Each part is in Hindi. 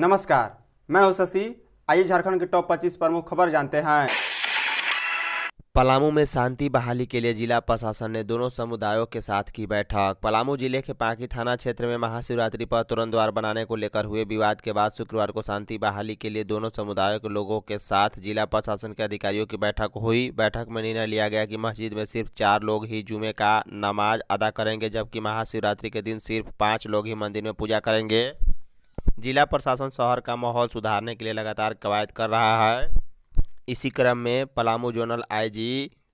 नमस्कार मैं हूं शशि आइए झारखंड के टॉप 25 प्रमुख खबर जानते हैं पलामू में शांति बहाली के लिए जिला प्रशासन ने दोनों समुदायों के साथ की बैठक पलामू जिले के पाकी थाना क्षेत्र में महाशिवरात्रि पर तुरंत द्वार बनाने को लेकर हुए विवाद के बाद शुक्रवार को शांति बहाली के लिए दोनों समुदायों के लोगों के साथ जिला प्रशासन के अधिकारियों की बैठक हुई बैठक में निर्णय लिया गया कि मस्जिद में सिर्फ चार लोग ही जुमे का नमाज अदा करेंगे जबकि महाशिवरात्रि के दिन सिर्फ पाँच लोग ही मंदिर में पूजा करेंगे जिला प्रशासन शहर का माहौल सुधारने के लिए लगातार कवायद कर रहा है इसी क्रम में Palamu zonal IG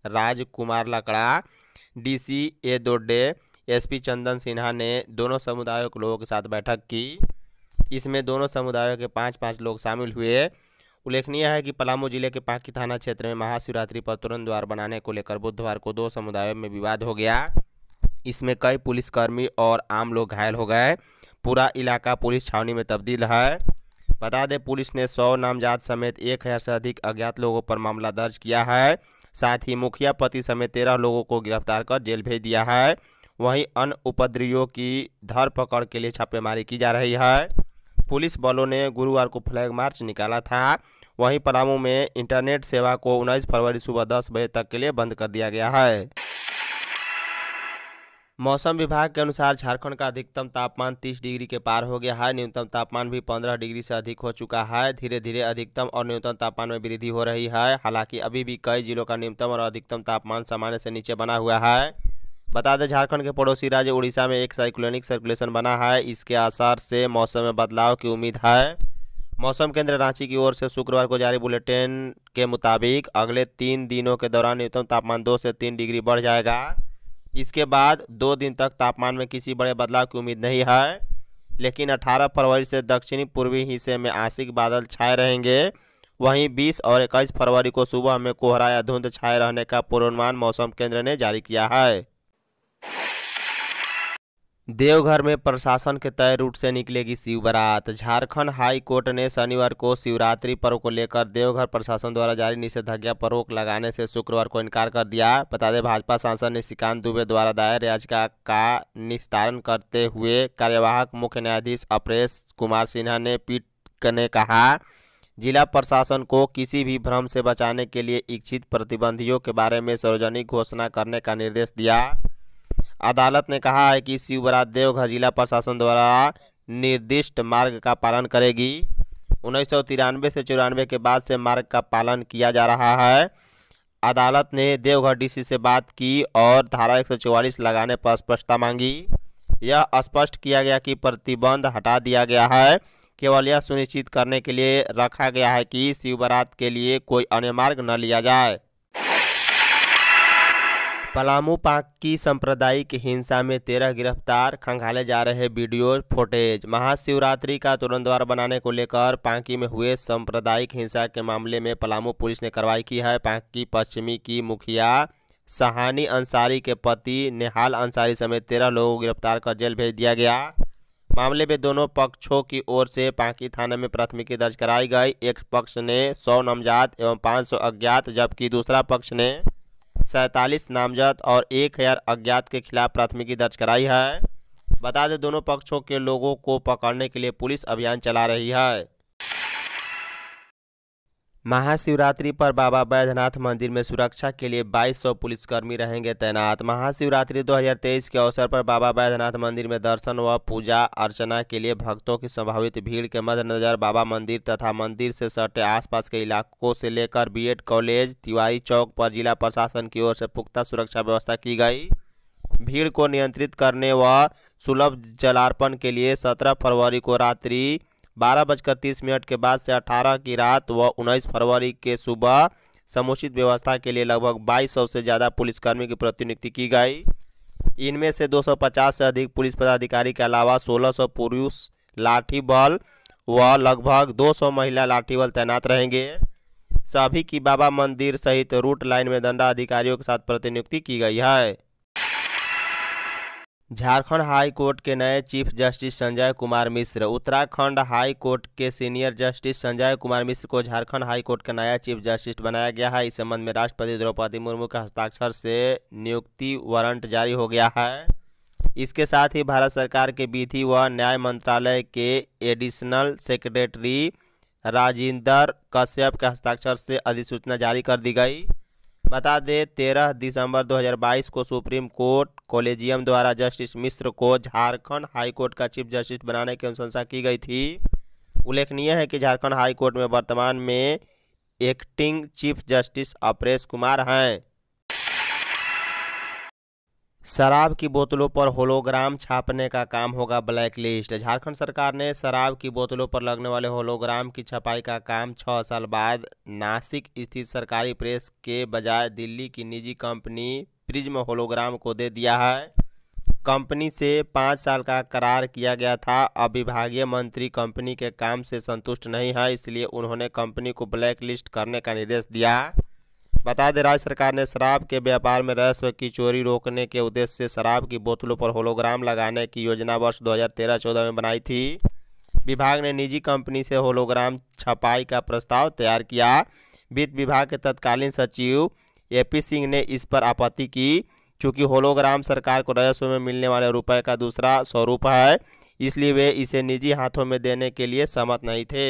Rajkumar Lakra DC A Dodde SP Chandan Sinha ने दोनों समुदायों के लोगों के साथ बैठक की इसमें दोनों समुदायों के पाँच पाँच लोग शामिल हुए उल्लेखनीय है कि पलामू जिले के पाकि थाना क्षेत्र में महाशिवरात्रि पर तुरंत द्वार बनाने को लेकर बुधवार को दो समुदायों में विवाद हो गया इसमें कई पुलिसकर्मी और आम लोग घायल हो गए पूरा इलाका पुलिस छावनी में तब्दील है बता दें पुलिस ने सौ नामजाद समेत एक हज़ार से अधिक अज्ञात लोगों पर मामला दर्ज किया है साथ ही मुखिया पति समेत तेरह लोगों को गिरफ्तार कर जेल भेज दिया है वहीं अन्य उपद्रवियों की धरपकड़ के लिए छापेमारी की जा रही है पुलिस बलों ने गुरुवार को फ्लैग मार्च निकाला था वहीं पलामू में इंटरनेट सेवा को उन्नीस फरवरी सुबह दस बजे तक के लिए बंद कर दिया गया है मौसम विभाग के अनुसार झारखंड का अधिकतम तापमान 30 डिग्री के पार हो गया है न्यूनतम तापमान भी 15 डिग्री से अधिक हो चुका है धीरे धीरे अधिकतम और न्यूनतम तापमान में वृद्धि हो रही है हालांकि अभी भी कई जिलों का न्यूनतम और अधिकतम तापमान सामान्य से नीचे बना हुआ है बता दें झारखंड के पड़ोसी राज्य उड़ीसा में एक साइक्लोनिक सर्कुलेशन बना है इसके आसार से मौसम में बदलाव की उम्मीद है मौसम केंद्र रांची की ओर से शुक्रवार को जारी बुलेटिन के मुताबिक अगले तीन दिनों के दौरान न्यूनतम तापमान दो से तीन डिग्री बढ़ जाएगा इसके बाद दो दिन तक तापमान में किसी बड़े बदलाव की उम्मीद नहीं है लेकिन 18 फरवरी से दक्षिणी पूर्वी हिस्से में आंशिक बादल छाए रहेंगे वहीं 20 और 21 फरवरी को सुबह में कोहरा या धुंध छाए रहने का पूर्वानुमान मौसम केंद्र ने जारी किया है देवघर में प्रशासन के तय रूट से निकलेगी शिव बारात झारखंड हाई कोर्ट ने शनिवार को शिवरात्रि पर्व को लेकर देवघर प्रशासन द्वारा जारी निषेधाज्ञा पर रोक लगाने से शुक्रवार को इनकार कर दिया बता दें भाजपा सांसद निशिकांत दुबे द्वारा दायर याचिका का निस्तारण करते हुए कार्यवाहक मुख्य न्यायाधीश अपरेश कुमार सिन्हा ने पीठ ने कहा जिला प्रशासन को किसी भी भ्रम से बचाने के लिए इच्छित प्रतिबंधियों के बारे में सार्वजनिक घोषणा करने का निर्देश दिया अदालत ने कहा है कि शिवराज देवघर जिला प्रशासन द्वारा निर्दिष्ट मार्ग का पालन करेगी उन्नीस से चौरानवे के बाद से मार्ग का पालन किया जा रहा है अदालत ने देवघर डीसी से बात की और धारा एक लगाने पर स्पष्टता मांगी यह स्पष्ट किया गया कि प्रतिबंध हटा दिया गया है केवल यह सुनिश्चित करने के लिए रखा गया है कि शिव के लिए कोई अन्य मार्ग न लिया जाए पलामू पाक की सांप्रदायिक हिंसा में तेरह गिरफ्तार खंगाले जा रहे वीडियो फुटेज महाशिवरात्रि का तुरंत द्वार बनाने को लेकर पांकी में हुए सांप्रदायिक हिंसा के मामले में पलामू पुलिस ने कार्रवाई की है पांकी पश्चिमी की मुखिया सहानी अंसारी के पति नेहाल अंसारी समेत तेरह लोगों को गिरफ्तार कर जेल भेज दिया गया मामले में दोनों पक्षों की ओर से पांकी थाने में प्राथमिकी दर्ज कराई गई एक पक्ष ने सौ नामजात एवं पाँच सौ अज्ञात जबकि दूसरा पक्ष ने सैंतालीस नामजद और एक हज़ार अज्ञात के खिलाफ प्राथमिकी दर्ज कराई है बता दें दोनों पक्षों के लोगों को पकड़ने के लिए पुलिस अभियान चला रही है महाशिवरात्रि पर बाबा बैद्यनाथ मंदिर में सुरक्षा के लिए 2200 पुलिसकर्मी रहेंगे तैनात महाशिवरात्रि 2023 के अवसर पर बाबा बैद्यनाथ मंदिर में दर्शन व पूजा अर्चना के लिए भक्तों की संभावित भीड़ के मद्देनजर बाबा मंदिर तथा मंदिर से सटे आसपास के इलाकों से लेकर बीएड कॉलेज तिवारी चौक पर जिला प्रशासन की ओर से पुख्ता सुरक्षा व्यवस्था की गई भीड़ को नियंत्रित करने व सुलभ जलार्पण के लिए सत्रह फरवरी को रात्रि बारह बजकर तीस मिनट के बाद से अठारह की रात व उन्नीस फरवरी के सुबह समुचित व्यवस्था के लिए लगभग बाईस सौ से ज़्यादा पुलिसकर्मी की प्रतिनियुक्ति की गई इनमें से 250 से अधिक पुलिस पदाधिकारी के अलावा 1600 पुरुष लाठी बल व लगभग 200 महिला लाठी बल तैनात रहेंगे सभी की बाबा मंदिर सहित रूट लाइन में दंडाधिकारियों के साथ प्रतिनियुक्ति की गई है झारखंड हाई कोर्ट के नए chief justice Sanjay Kumar Mishra Uttarakhand high court के सीनियर जस्टिस संजय कुमार मिश्र को झारखंड हाई कोर्ट का नया चीफ जस्टिस बनाया गया है इस संबंध में राष्ट्रपति द्रौपदी मुर्मू के हस्ताक्षर से नियुक्ति वारंट जारी हो गया है इसके साथ ही भारत सरकार के विधि व न्याय मंत्रालय के एडिशनल सेक्रेटरी राजेंद्र कश्यप के हस्ताक्षर से अधिसूचना जारी कर दी गई बता दें तेरह दिसंबर 2022 को सुप्रीम कोर्ट कॉलेजियम द्वारा जस्टिस मिश्र को झारखंड हाई कोर्ट का चीफ जस्टिस बनाने की अनुशंसा की गई थी उल्लेखनीय है कि झारखंड हाई कोर्ट में वर्तमान में acting chief justice Aparesh Kumar हैं शराब की बोतलों पर होलोग्राम छापने का काम होगा ब्लैक लिस्ट झारखंड सरकार ने शराब की बोतलों पर लगने वाले होलोग्राम की छपाई का काम छः साल बाद नासिक स्थित सरकारी प्रेस के बजाय दिल्ली की निजी कंपनी प्रिज्म होलोग्राम को दे दिया है कंपनी से पाँच साल का करार किया गया था अब विभागीय मंत्री कंपनी के काम से संतुष्ट नहीं है इसलिए उन्होंने कंपनी को ब्लैक लिस्ट करने का निर्देश दिया बता दें राज्य सरकार ने शराब के व्यापार में राजस्व की चोरी रोकने के उद्देश्य से शराब की बोतलों पर होलोग्राम लगाने की योजना वर्ष 2013-14 में बनाई थी विभाग ने निजी कंपनी से होलोग्राम छपाई का प्रस्ताव तैयार किया वित्त विभाग के तत्कालीन सचिव ए पी सिंह ने इस पर आपत्ति की चूँकि होलोग्राम सरकार को रजस्व में मिलने वाले रुपए का दूसरा स्वरूप है इसलिए वे इसे निजी हाथों में देने के लिए सहमत नहीं थे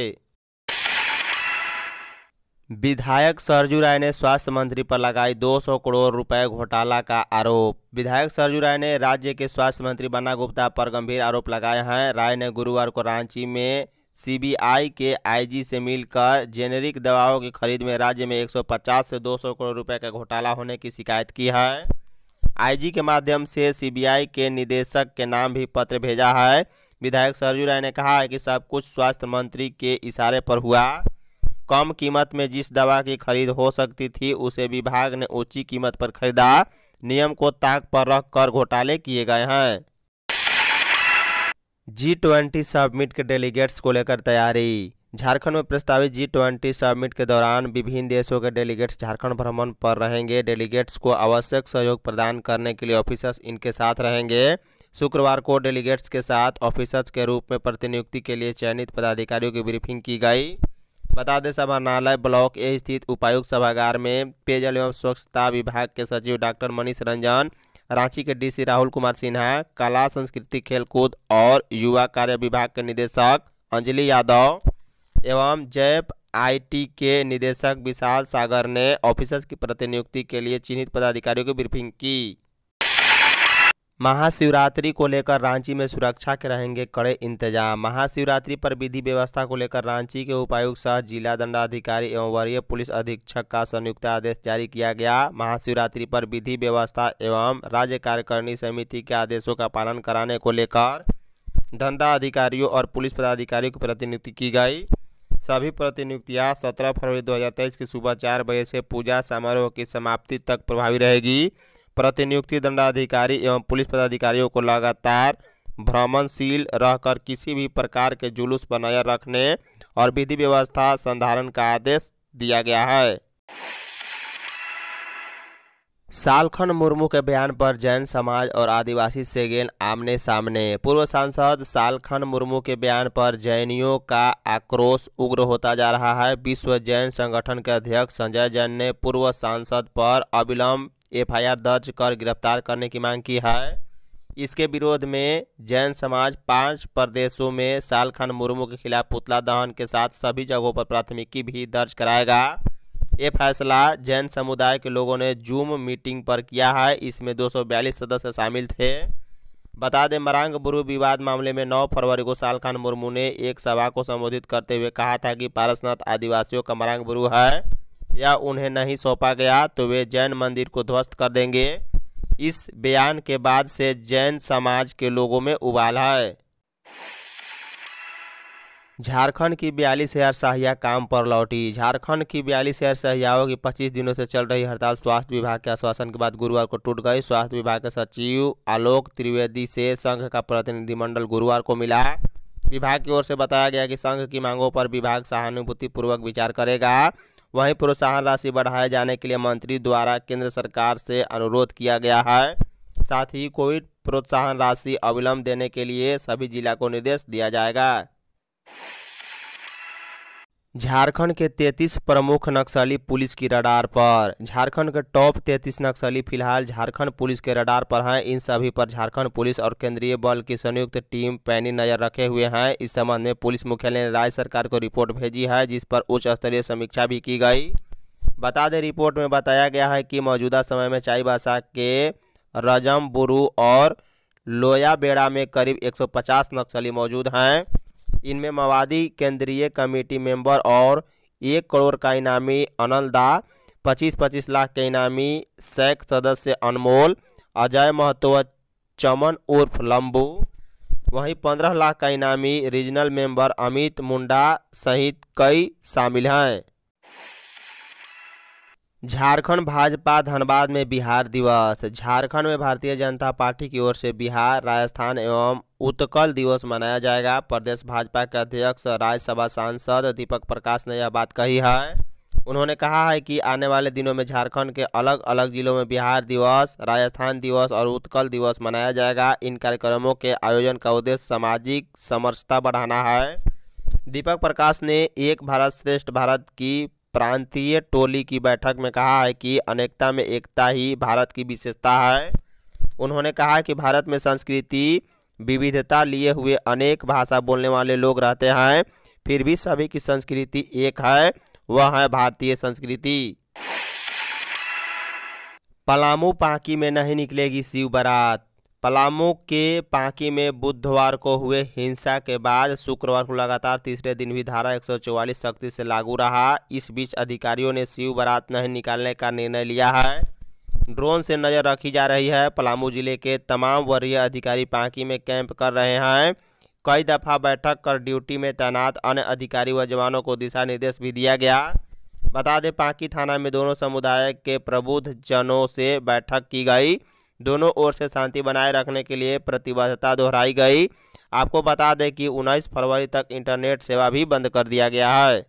विधायक सरजू राय ने स्वास्थ्य मंत्री पर लगाई 200 करोड़ रुपए घोटाला का आरोप विधायक सरजू राय ने राज्य के स्वास्थ्य मंत्री बन्ना गुप्ता पर गंभीर आरोप लगाए हैं राय ने गुरुवार को रांची में सीबीआई के आईजी से मिलकर जेनेरिक दवाओं की खरीद में राज्य में 150 से 200 करोड़ रुपए का घोटाला होने की शिकायत की है आई के माध्यम से सी के निदेशक के नाम भी पत्र भेजा है विधायक सरजू राय ने कहा है कि सब कुछ स्वास्थ्य मंत्री के इशारे पर हुआ कम कीमत में जिस दवा की खरीद हो सकती थी उसे विभाग ने ऊंची कीमत पर खरीदा नियम को ताक पर रख कर घोटाले किए गए हैं जी ट्वेंटी सबमिट के डेलीगेट्स को लेकर तैयारी झारखंड में प्रस्तावित जी ट्वेंटी सबमिट के दौरान विभिन्न देशों के डेलीगेट्स झारखंड भ्रमण पर रहेंगे डेलीगेट्स को आवश्यक सहयोग प्रदान करने के लिए ऑफिसर्स इनके साथ रहेंगे शुक्रवार को डेलीगेट्स के साथ ऑफिसर्स के रूप में प्रतिनियुक्ति के लिए चयनित पदाधिकारियों की ब्रीफिंग की गई बता दें सभानालय ब्लॉक ए स्थित उपायुक्त सभागार में पेयजल एवं स्वच्छता विभाग के सचिव डॉक्टर मनीष रंजन रांची के डीसी राहुल कुमार सिन्हा कला संस्कृति खेलकूद और युवा कार्य विभाग के निदेशक अंजलि यादव एवं जैप आईटी के निदेशक विशाल सागर ने ऑफिसर्स की प्रतिनियुक्ति के लिए चिन्हित पदाधिकारियों की ब्रीफिंग की महाशिवरात्रि को लेकर रांची में सुरक्षा के रहेंगे कड़े इंतजाम महाशिवरात्रि पर विधि व्यवस्था को लेकर रांची के उपायुक्त सह जिला दंडाधिकारी एवं वरीय पुलिस अधीक्षक का संयुक्त आदेश जारी किया गया महाशिवरात्रि पर विधि व्यवस्था एवं राज्य कार्यकारिणी समिति के आदेशों का पालन कराने को लेकर धंधा अधिकारियों और पुलिस पदाधिकारियों की प्रतिनियुक्ति की गई सभी प्रतिनियुक्तियाँ सत्रह फरवरी दो की सुबह चार बजे से पूजा समारोह की समाप्ति तक प्रभावी रहेगी प्रतिनियुक्ति दंडाधिकारी एवं पुलिस पदाधिकारियों को लगातार भ्रमणशील रहकर किसी भी प्रकार के जुलूस बनाए रखने और विधि व्यवस्था संधारण का आदेश दिया गया है सालखन मुर्मू के बयान पर जैन समाज और आदिवासी सेगेन आमने सामने पूर्व सांसद सालखन मुर्मू के बयान पर जैनियों का आक्रोश उग्र होता जा रहा है विश्व जैन संगठन के अध्यक्ष संजय जैन ने पूर्व सांसद पर अविलंब एफआईआर दर्ज कर गिरफ्तार करने की मांग की है इसके विरोध में जैन समाज पांच प्रदेशों में सालखान मुर्मू के खिलाफ पुतला दहन के साथ सभी जगहों पर प्राथमिकी भी दर्ज कराएगा ये फैसला जैन समुदाय के लोगों ने जूम मीटिंग पर किया है इसमें 242 सदस्य शामिल थे बता दें मरांग बुरु विवाद मामले में 9 फरवरी को सालखान मुर्मू ने एक सभा को संबोधित करते हुए कहा था कि पारसनाथ आदिवासियों का मरांग बुरु है या उन्हें नहीं सौंपा गया तो वे जैन मंदिर को ध्वस्त कर देंगे इस बयान के बाद से जैन समाज के लोगों में उबाल है झारखंड की बयालीस हज़ार सहिया काम पर लौटी झारखंड की बयालीस हज़ार सहियाओं की पच्चीस दिनों से चल रही हड़ताल स्वास्थ्य विभाग के आश्वासन के बाद गुरुवार को टूट गई स्वास्थ्य विभाग के सचिव आलोक त्रिवेदी से संघ का प्रतिनिधिमंडल गुरुवार को मिला विभाग की ओर से बताया गया कि संघ की मांगों पर विभाग सहानुभूतिपूर्वक विचार करेगा वहीं प्रोत्साहन राशि बढ़ाए जाने के लिए मंत्री द्वारा केंद्र सरकार से अनुरोध किया गया है साथ ही कोविड प्रोत्साहन राशि अविलंब देने के लिए सभी जिला को निर्देश दिया जाएगा झारखंड के 33 प्रमुख नक्सली पुलिस की रडार पर झारखंड के टॉप 33 नक्सली फिलहाल झारखंड पुलिस के रडार पर हैं इन सभी पर झारखंड पुलिस और केंद्रीय बल की संयुक्त टीम पैनी नजर रखे हुए हैं इस संबंध में पुलिस मुख्यालय ने राज्य सरकार को रिपोर्ट भेजी है जिस पर उच्च स्तरीय समीक्षा भी की गई बता दें रिपोर्ट में बताया गया है कि मौजूदा समय में चाईबासा के रजम बुरू और लोयाबेड़ा में करीब एक नक्सली मौजूद हैं इनमें मवादी केंद्रीय कमेटी मेंबर और एक करोड़ का इनामी अनल दा पच्चीस पच्चीस लाख के इनामी सैक सदस्य अनमोल अजय महतो चमन उर्फ लंबू वहीं पंद्रह लाख का इनामी रीजनल मेंबर अमित मुंडा सहित कई शामिल हैं झारखंड भाजपा धनबाद में बिहार दिवस झारखंड में भारतीय जनता पार्टी की ओर से बिहार राजस्थान एवं उत्कल दिवस मनाया जाएगा प्रदेश भाजपा के अध्यक्ष राज्यसभा सांसद दीपक प्रकाश ने यह बात कही है उन्होंने कहा है कि आने वाले दिनों में झारखंड के अलग अलग जिलों में बिहार दिवस राजस्थान दिवस और उत्कल दिवस मनाया जाएगा इन कार्यक्रमों के आयोजन का उद्देश्य सामाजिक समरसता बढ़ाना है दीपक प्रकाश ने एक भारत श्रेष्ठ भारत की प्रांतीय टोली की बैठक में कहा है कि अनेकता में एकता ही भारत की विशेषता है उन्होंने कहा कि भारत में संस्कृति विविधता लिए हुए अनेक भाषा बोलने वाले लोग रहते हैं फिर भी सभी की संस्कृति एक है वह है भारतीय संस्कृति पलामू पाकी में नहीं निकलेगी शिव बारात पलामू के पाकी में बुधवार को हुए हिंसा के बाद शुक्रवार को लगातार तीसरे दिन भी धारा 144 सख्ती से लागू रहा इस बीच अधिकारियों ने शिव बारात नहीं निकालने का निर्णय लिया है ड्रोन से नज़र रखी जा रही है पलामू जिले के तमाम वरीय अधिकारी पाकी में कैंप कर रहे हैं कई दफ़ा बैठक कर ड्यूटी में तैनात अन्य अधिकारी व जवानों को दिशा निर्देश भी दिया गया बता दें पाकी थाना में दोनों समुदाय के प्रबुद्ध जनों से बैठक की गई दोनों ओर से शांति बनाए रखने के लिए प्रतिबद्धता दोहराई गई आपको बता दें कि 19 फरवरी तक इंटरनेट सेवा भी बंद कर दिया गया है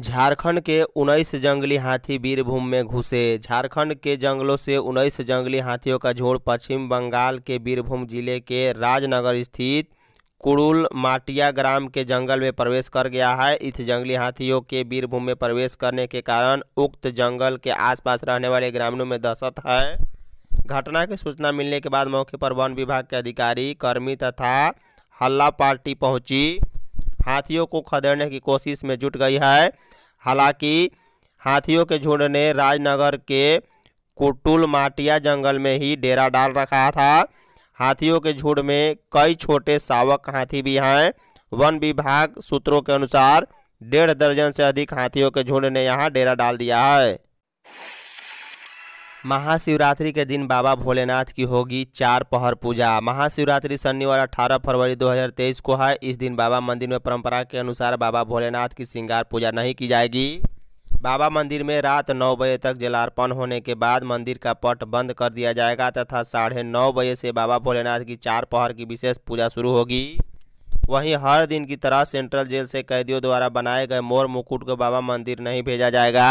झारखंड के उन्नीस जंगली हाथी वीरभूम में घुसे झारखंड के जंगलों से उन्नीस जंगली हाथियों का झोड़ पश्चिम बंगाल के वीरभूम जिले के राजनगर स्थित कुरुल माटिया ग्राम के जंगल में प्रवेश कर गया है इस जंगली हाथियों के वीरभूम में प्रवेश करने के कारण उक्त जंगल के आसपास रहने वाले ग्रामीणों में दहशत है घटना की सूचना मिलने के बाद मौके पर वन विभाग के अधिकारी कर्मी तथा हल्ला पार्टी पहुंची हाथियों को खदेड़ने की कोशिश में जुट गई है हालांकि हाथियों के झुंड ने राजनगर के कुटुल माटिया जंगल में ही डेरा डाल रखा था हाथियों के झुंड में कई छोटे सावक हाथी भी हैं वन विभाग सूत्रों के अनुसार डेढ़ दर्जन से अधिक हाथियों के झुंड ने यहाँ डेरा डाल दिया है महाशिवरात्रि के दिन बाबा भोलेनाथ की होगी चार पहर पूजा महाशिवरात्रि शनिवार अठारह फरवरी 2023 को है इस दिन बाबा मंदिर में परंपरा के अनुसार बाबा भोलेनाथ की श्रृंगार पूजा नहीं की जाएगी बाबा मंदिर में रात नौ बजे तक जलार्पण होने के बाद मंदिर का पट बंद कर दिया जाएगा तथा साढ़े नौ बजे से बाबा भोलेनाथ की चार पहर की विशेष पूजा शुरू होगी वहीं हर दिन की तरह सेंट्रल जेल से कैदियों द्वारा बनाए गए मोर मुकुट को बाबा मंदिर नहीं भेजा जाएगा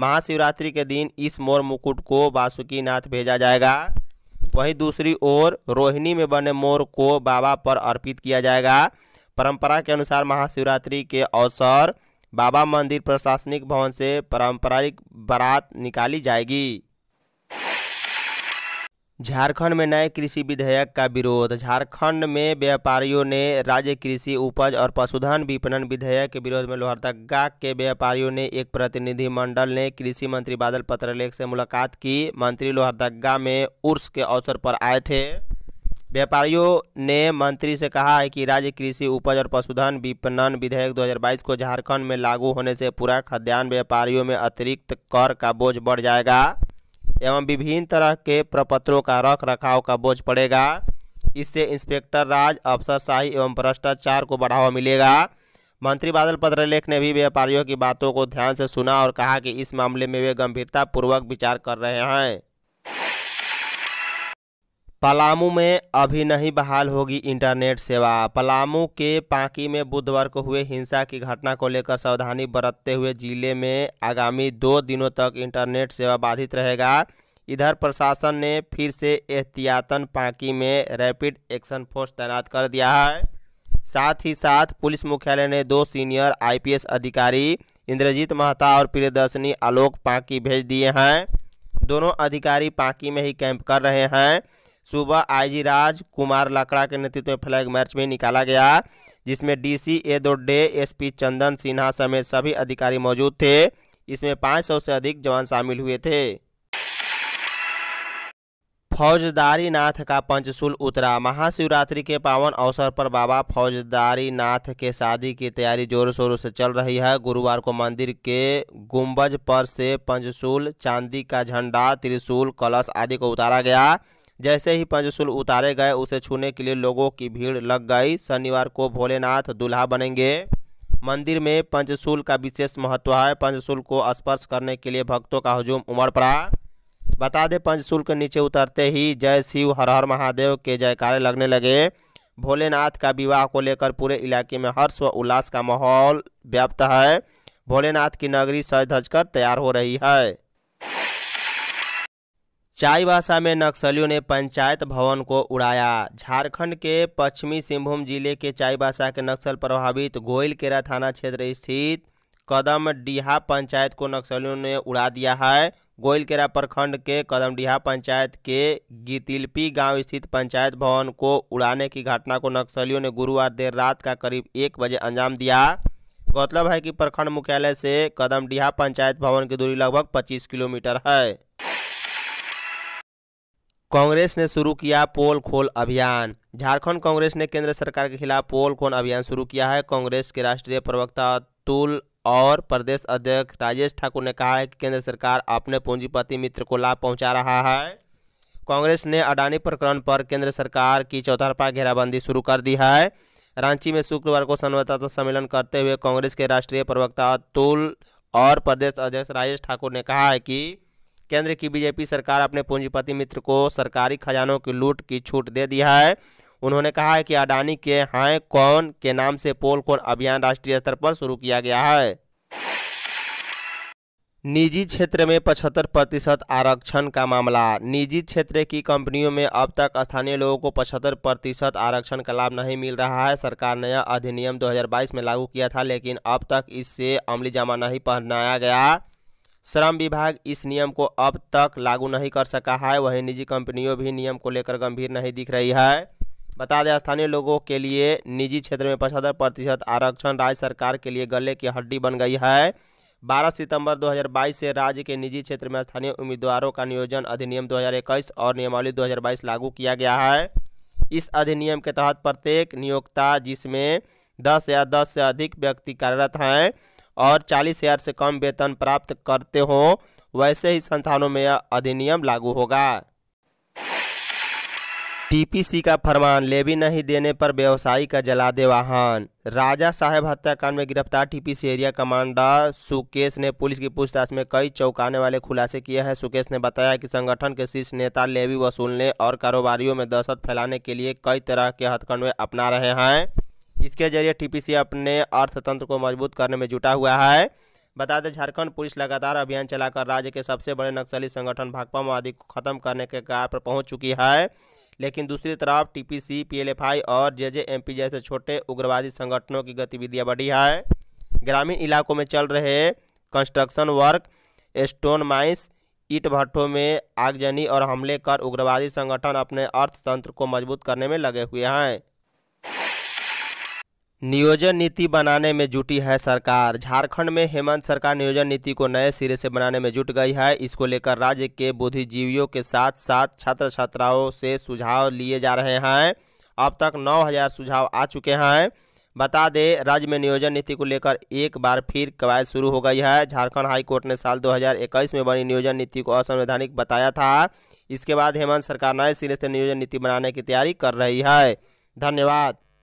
महाशिवरात्रि के दिन इस मोर मुकुट को वासुकीनाथ भेजा जाएगा वहीं दूसरी ओर रोहिणी में बने मोर को बाबा पर अर्पित किया जाएगा परंपरा के अनुसार महाशिवरात्रि के अवसर बाबा मंदिर प्रशासनिक भवन से पारंपरिक बारात निकाली जाएगी झारखंड में नए कृषि विधेयक का विरोध झारखंड में व्यापारियों ने राज्य कृषि उपज और पशुधन विपणन विधेयक के विरोध में लोहरदगा के व्यापारियों ने एक प्रतिनिधिमंडल ने कृषि मंत्री बादल पत्रलेख से मुलाकात की मंत्री लोहरदगा में उर्स के अवसर पर आए थे व्यापारियों ने मंत्री से कहा है कि राज्य कृषि उपज और पशुधन विपणन विधेयक 2022 को झारखंड में लागू होने से पूरा खाद्यान्न व्यापारियों में अतिरिक्त कर का बोझ बढ़ जाएगा एवं विभिन्न तरह के प्रपत्रों का रख रखाव का बोझ पड़ेगा इससे इंस्पेक्टर राज अफसरशाही एवं भ्रष्टाचार को बढ़ावा मिलेगा मंत्री बादल पत्रलेख ने भी व्यापारियों की बातों को ध्यान से सुना और कहा कि इस मामले में वे गंभीरतापूर्वक विचार कर रहे हैं पलामू में अभी नहीं बहाल होगी इंटरनेट सेवा पलामू के पाकी में बुधवार को हुए हिंसा की घटना को लेकर सावधानी बरतते हुए जिले में आगामी दो दिनों तक इंटरनेट सेवा बाधित रहेगा इधर प्रशासन ने फिर से एहतियातन पाकी में रैपिड एक्शन फोर्स तैनात कर दिया है साथ ही साथ पुलिस मुख्यालय ने दो सीनियर आईपीएस अधिकारी इंद्रजीत महता और प्रियदर्शनी आलोक पाकी भेज दिए हैं दोनों अधिकारी पाकी में ही कैंप कर रहे हैं सुबह आईजी राज कुमार लकड़ा के नेतृत्व में फ्लैग मार्च में निकाला गया जिसमें डीसी ए दो डे एसपी चंदन सिन्हा समेत सभी अधिकारी मौजूद थे इसमें 500 से अधिक जवान शामिल हुए थे फौजदारी नाथ का पंचशूल उतरा महाशिवरात्रि के पावन अवसर पर बाबा फौजदारी नाथ के शादी की तैयारी जोर शोरों से चल रही है गुरुवार को मंदिर के गुंबज पर से पंचशूल चांदी का झंडा त्रिशूल कलश आदि को उतारा गया जैसे ही पंचशूल उतारे गए उसे छूने के लिए लोगों की भीड़ लग गई शनिवार को भोलेनाथ दूल्हा बनेंगे मंदिर में पंचशूल का विशेष महत्व है पंचशूल को स्पर्श करने के लिए भक्तों का हजूम उमड़ पड़ा बता दें पंचशूल के नीचे उतरते ही जय शिव हर हर महादेव के जयकारे लगने लगे भोलेनाथ का विवाह को लेकर पूरे इलाके में हर्ष व उल्लास का माहौल व्याप्त है भोलेनाथ की नगरी सज धज कर तैयार हो रही है चाईबासा में नक्सलियों ने पंचायत भवन को उड़ाया झारखंड के पश्चिमी सिंहभूम जिले के चाईबासा के नक्सल प्रभावित गोयलकेरा थाना क्षेत्र स्थित कदम डीहा पंचायत को नक्सलियों ने उड़ा दिया है गोयलकेरा प्रखंड के कदम डीहा पंचायत के गीतिलपी गांव स्थित पंचायत भवन को उड़ाने की घटना को नक्सलियों ने गुरुवार देर रात का करीब एक बजे अंजाम दिया गौरतलब है कि प्रखंड मुख्यालय से कदम डीहा पंचायत भवन की दूरी लगभग पच्चीस किलोमीटर है कांग्रेस ने शुरू किया पोल खोल अभियान झारखंड कांग्रेस ने केंद्र सरकार के खिलाफ पोल खोल अभियान शुरू किया है कांग्रेस के राष्ट्रीय प्रवक्ता अतुल और प्रदेश अध्यक्ष राजेश ठाकुर ने कहा है कि केंद्र सरकार अपने पूंजीपति मित्र को लाभ पहुंचा रहा है कांग्रेस ने अडानी प्रकरण पर केंद्र सरकार की चौथरपा घेराबंदी शुरू कर दी है रांची में शुक्रवार को संवाददाता सम्मेलन करते हुए कांग्रेस के राष्ट्रीय प्रवक्ता अतुल और प्रदेश अध्यक्ष राजेश ठाकुर ने कहा है कि केंद्र की बीजेपी सरकार अपने पूंजीपति मित्र को सरकारी खजानों की लूट की छूट दे दिया है उन्होंने कहा है कि अडानी के हाय कौन के नाम से पोल कौन अभियान राष्ट्रीय स्तर पर शुरू किया गया है निजी क्षेत्र में पचहत्तर प्रतिशत आरक्षण का मामला निजी क्षेत्र की कंपनियों में अब तक स्थानीय लोगों को पचहत्तर प्रतिशत आरक्षण का लाभ नहीं मिल रहा है सरकार ने यह अधिनियम 2022 में लागू किया था लेकिन अब तक इससे अमली जमा नहीं पहनाया गया श्रम विभाग इस नियम को अब तक लागू नहीं कर सका है वहीं निजी कंपनियों भी नियम को लेकर गंभीर नहीं दिख रही है बता दें स्थानीय लोगों के लिए निजी क्षेत्र में पचहत्तर प्रतिशत आरक्षण राज्य सरकार के लिए गले की हड्डी बन गई है 12 सितंबर 2022 से राज्य के निजी क्षेत्र में स्थानीय उम्मीदवारों का नियोजन अधिनियम 2021 और नियमावली 2022 लागू किया गया है इस अधिनियम के तहत प्रत्येक नियोक्ता जिसमें 10 या 10 से अधिक व्यक्ति कार्यरत हैं और चालीस हज़ार से कम वेतन प्राप्त करते हो वैसे ही संस्थानों में यह अधिनियम लागू होगा टीपीसी का फरमान लेवी नहीं देने पर व्यवसायी का जला दे वाहन राजा साहेब हत्याकांड में गिरफ्तार टीपीसी एरिया कमांडर सुकेश ने पुलिस की पूछताछ में कई चौंकाने वाले खुलासे किए हैं सुकेश ने बताया कि संगठन के शीर्ष नेता लेवी वसूलने और कारोबारियों में दहशत फैलाने के लिए कई तरह के हथकंडे अपना रहे हैं जिसके जरिए टीपीसी अपने अर्थतंत्र को मजबूत करने में जुटा हुआ है बता दें झारखंड पुलिस लगातार अभियान चलाकर राज्य के सबसे बड़े नक्सली संगठन भाकपा माओवादी को खत्म करने के कार पर पहुंच चुकी है लेकिन दूसरी तरफ टीपीसी पीएलएफआई और जे जेजेएमपी जैसे छोटे उग्रवादी संगठनों की गतिविधियां बढ़ी है ग्रामीण इलाकों में चल रहे कंस्ट्रक्शन वर्क स्टोन माइंस ईट भट्टों में आगजनी और हमले कर उग्रवादी संगठन अपने अर्थतंत्र को मजबूत करने में लगे हुए हैं नियोजन नीति बनाने में जुटी है सरकार झारखंड में हेमंत सरकार नियोजन नीति को नए सिरे से बनाने में जुट गई है इसको लेकर राज्य के बुद्धिजीवियों के साथ साथ छात्र छात्राओं से सुझाव लिए जा रहे हैं अब तक 9000 सुझाव आ चुके हैं बता दें राज्य में नियोजन नीति को लेकर एक बार फिर कवायद शुरू हो गई है झारखंड हाईकोर्ट ने साल 2021 में बनी नियोजन नीति को असंवैधानिक बताया था इसके बाद हेमंत सरकार नए सिरे से नियोजन नीति बनाने की तैयारी कर रही है धन्यवाद